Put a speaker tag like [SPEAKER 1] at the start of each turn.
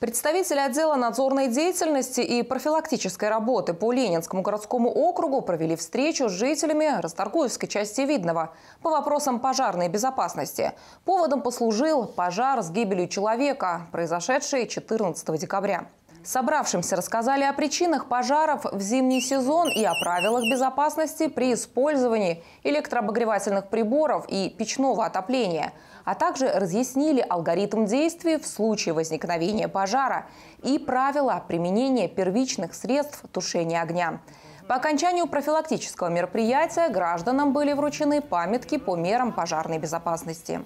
[SPEAKER 1] Представители отдела надзорной деятельности и профилактической работы по Ленинскому городскому округу провели встречу с жителями Расторгуевской части Видного по вопросам пожарной безопасности. Поводом послужил пожар с гибелью человека, произошедший 14 декабря. Собравшимся рассказали о причинах пожаров в зимний сезон и о правилах безопасности при использовании электрообогревательных приборов и печного отопления, а также разъяснили алгоритм действий в случае возникновения пожара и правила применения первичных средств тушения огня. По окончанию профилактического мероприятия гражданам были вручены памятки по мерам пожарной безопасности.